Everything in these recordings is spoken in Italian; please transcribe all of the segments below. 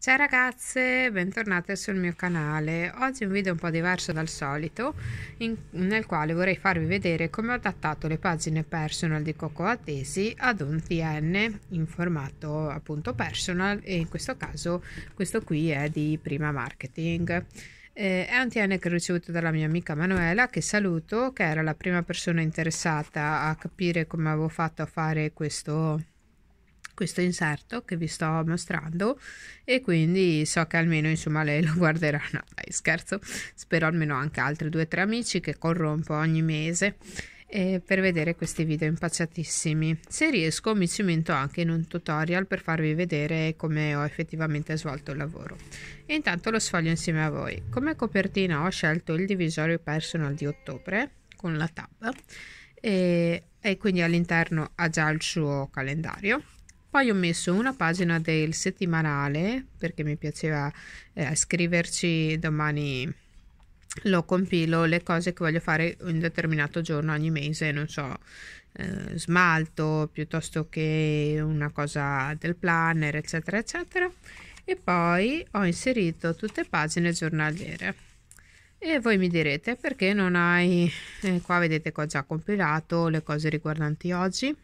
Ciao ragazze, bentornate sul mio canale. Oggi un video un po' diverso dal solito in, nel quale vorrei farvi vedere come ho adattato le pagine personal di Cocoa Tesi ad un TN in formato appunto personal e in questo caso questo qui è di Prima Marketing. Eh, è un TN che ho ricevuto dalla mia amica Manuela, che saluto, che era la prima persona interessata a capire come avevo fatto a fare questo questo inserto che vi sto mostrando e quindi so che almeno insomma lei lo guarderà no dai scherzo spero almeno anche altri due o tre amici che corrompo ogni mese eh, per vedere questi video impacciatissimi se riesco mi cimento anche in un tutorial per farvi vedere come ho effettivamente svolto il lavoro e intanto lo sfoglio insieme a voi come copertina ho scelto il divisorio personal di ottobre con la tab e, e quindi all'interno ha già il suo calendario poi ho messo una pagina del settimanale perché mi piaceva eh, scriverci domani lo compilo le cose che voglio fare un determinato giorno ogni mese, non so, eh, smalto piuttosto che una cosa del planner, eccetera, eccetera. E poi ho inserito tutte pagine giornaliere. E voi mi direte perché non hai, eh, qua vedete che ho già compilato le cose riguardanti oggi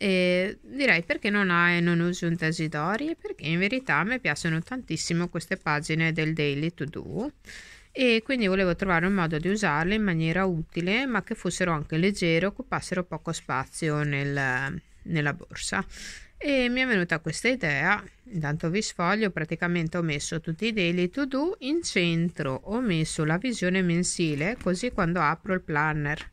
e direi perché non, hai, non usi un Tasidori perché in verità mi piacciono tantissimo queste pagine del Daily To Do e quindi volevo trovare un modo di usarle in maniera utile ma che fossero anche leggere occupassero poco spazio nel, nella borsa e mi è venuta questa idea intanto vi sfoglio praticamente ho messo tutti i daily to do in centro ho messo la visione mensile così quando apro il planner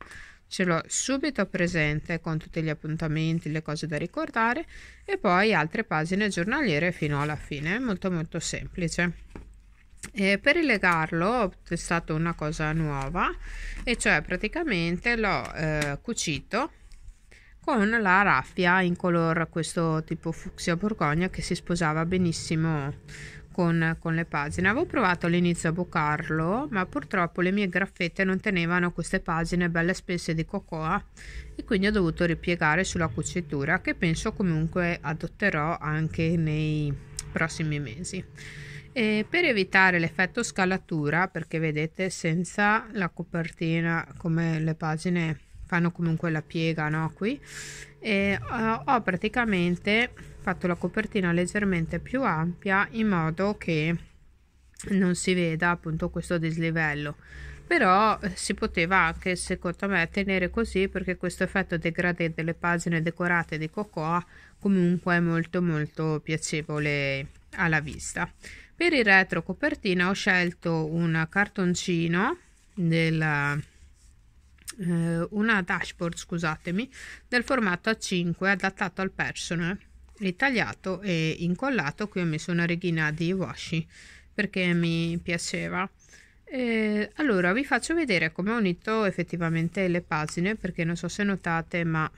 ce l'ho subito presente con tutti gli appuntamenti, le cose da ricordare e poi altre pagine giornaliere fino alla fine, molto molto semplice. E per rilegarlo ho testato una cosa nuova e cioè praticamente l'ho eh, cucito con la raffia in color questo tipo fucsia borgogna che si sposava benissimo con, con le pagine. Avevo provato all'inizio a bucarlo, ma purtroppo le mie graffette non tenevano queste pagine belle spesse di cocoa e quindi ho dovuto ripiegare sulla cucitura che penso comunque adotterò anche nei prossimi mesi. E per evitare l'effetto scalatura, perché vedete senza la copertina come le pagine fanno comunque la piega no? qui, e eh, ho praticamente fatto la copertina leggermente più ampia in modo che non si veda appunto questo dislivello però eh, si poteva anche secondo me tenere così perché questo effetto degradé delle pagine decorate di cocoa comunque è molto molto piacevole alla vista per il retro copertina ho scelto un cartoncino del eh, una dashboard scusatemi del formato A5 adattato al persone ritagliato e incollato qui ho messo una righina di washi perché mi piaceva e allora vi faccio vedere come ho unito effettivamente le pagine perché non so se notate ma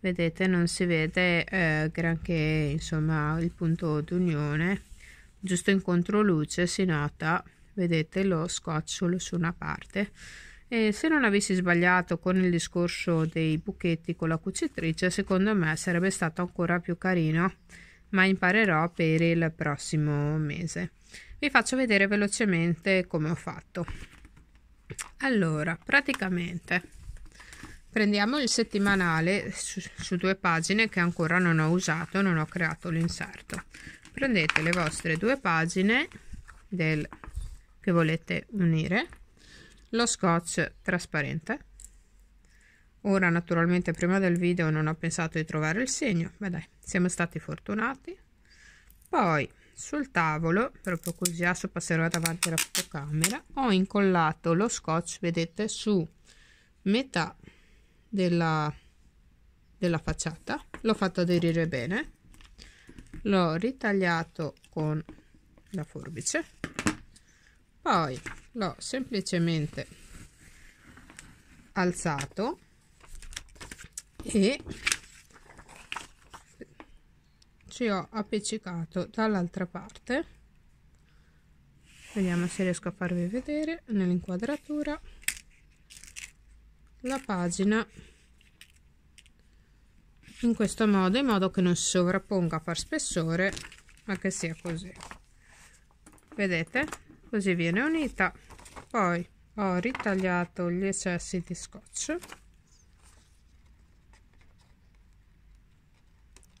vedete non si vede eh, granché insomma il punto d'unione giusto in controluce si nota vedete lo scocciolo su una parte e se non avessi sbagliato con il discorso dei buchetti con la cucitrice, secondo me sarebbe stato ancora più carino, ma imparerò per il prossimo mese. Vi faccio vedere velocemente come ho fatto. Allora, praticamente prendiamo il settimanale su, su due pagine che ancora non ho usato, non ho creato l'inserto. Prendete le vostre due pagine del, che volete unire lo scotch trasparente ora naturalmente prima del video non ho pensato di trovare il segno ma dai siamo stati fortunati poi sul tavolo proprio così adesso passerò davanti alla fotocamera ho incollato lo scotch vedete su metà della, della facciata l'ho fatto aderire bene l'ho ritagliato con la forbice poi l'ho semplicemente alzato e ci ho appiccicato dall'altra parte vediamo se riesco a farvi vedere nell'inquadratura la pagina in questo modo in modo che non si sovrapponga a far spessore ma che sia così vedete così viene unita poi ho ritagliato gli eccessi di scotch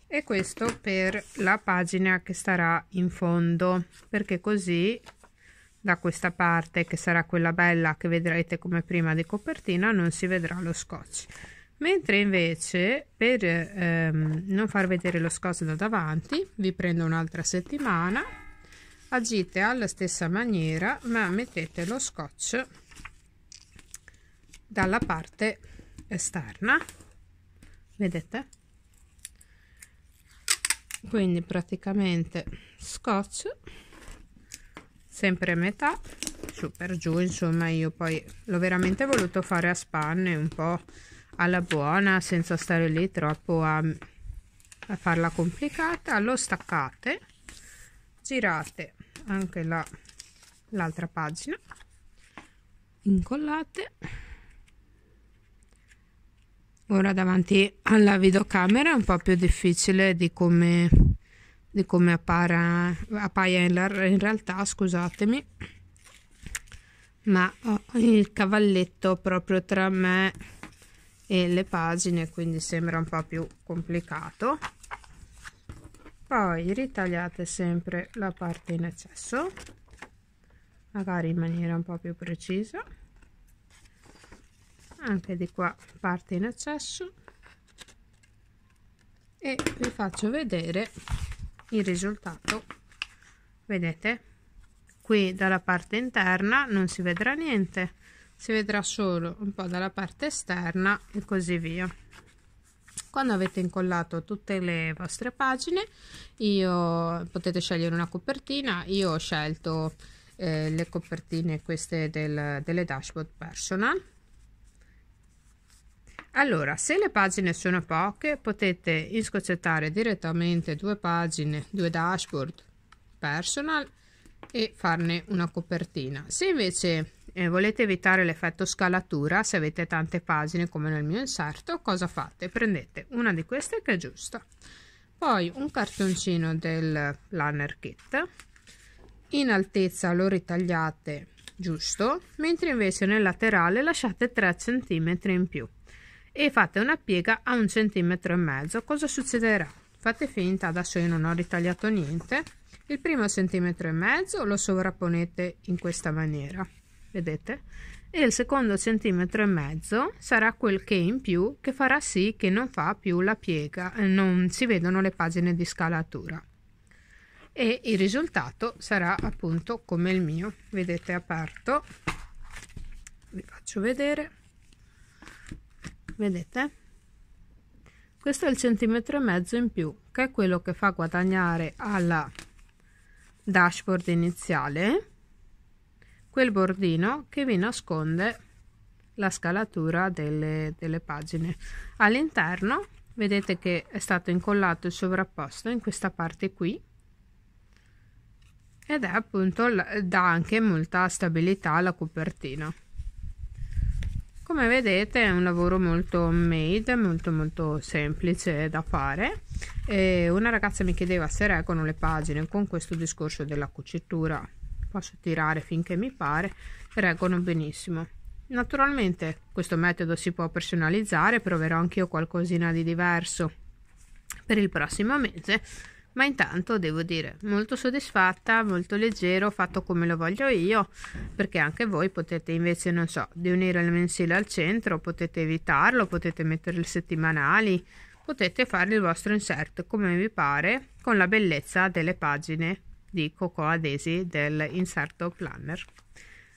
e questo per la pagina che starà in fondo perché così da questa parte che sarà quella bella che vedrete come prima di copertina non si vedrà lo scotch mentre invece per ehm, non far vedere lo scotch da davanti vi prendo un'altra settimana agite alla stessa maniera ma mettete lo scotch dalla parte esterna vedete quindi praticamente scotch sempre a metà su per giù insomma io poi l'ho veramente voluto fare a spanne un po' alla buona senza stare lì troppo a, a farla complicata lo staccate girate anche la l'altra pagina incollate ora davanti alla videocamera è un po' più difficile di come, di come appara, appaia in, in, realtà scusatemi ma ho il cavalletto proprio tra me e le pagine quindi sembra un po' più complicato poi ritagliate sempre la parte in eccesso magari in maniera un po più precisa anche di qua parte in eccesso e vi faccio vedere il risultato vedete qui dalla parte interna non si vedrà niente si vedrà solo un po' dalla parte esterna e così via quando avete incollato tutte le vostre pagine io potete scegliere una copertina io ho scelto eh, le copertine queste del, delle dashboard personal allora se le pagine sono poche potete inscoccettare direttamente due pagine due dashboard personal e farne una copertina se invece eh, volete evitare l'effetto scalatura, se avete tante pagine come nel mio inserto, cosa fate? Prendete una di queste che è giusta, poi un cartoncino del planner kit, in altezza lo ritagliate giusto, mentre invece nel laterale lasciate 3 cm in più e fate una piega a un centimetro e mezzo. Cosa succederà? Fate finta, adesso io non ho ritagliato niente, il primo centimetro e mezzo lo sovrapponete in questa maniera vedete? E il secondo centimetro e mezzo sarà quel che in più che farà sì che non fa più la piega, eh, non si vedono le pagine di scalatura. E il risultato sarà appunto come il mio. Vedete aperto, vi faccio vedere, vedete? Questo è il centimetro e mezzo in più, che è quello che fa guadagnare alla dashboard iniziale quel bordino che vi nasconde la scalatura delle, delle pagine. All'interno vedete che è stato incollato e sovrapposto in questa parte qui ed è appunto dà anche molta stabilità alla copertina come vedete è un lavoro molto made molto molto semplice da fare e una ragazza mi chiedeva se reggono le pagine con questo discorso della cucitura posso tirare finché mi pare reggono benissimo naturalmente questo metodo si può personalizzare proverò anch'io qualcosina di diverso per il prossimo mese ma intanto devo dire molto soddisfatta, molto leggero, fatto come lo voglio io, perché anche voi potete invece, non so, di unire il mensile al centro, potete evitarlo, potete mettere le settimanali, potete fare il vostro insert come vi pare con la bellezza delle pagine di Cocoa Daisy Inserto Plummer.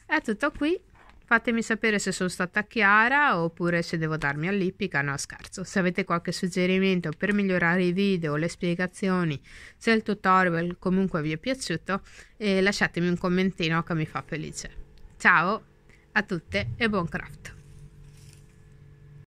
È tutto qui. Fatemi sapere se sono stata chiara oppure se devo darmi all'ippica, no scherzo. Se avete qualche suggerimento per migliorare i video, le spiegazioni, se il tutorial comunque vi è piaciuto, eh, lasciatemi un commentino che mi fa felice. Ciao a tutte e buon craft!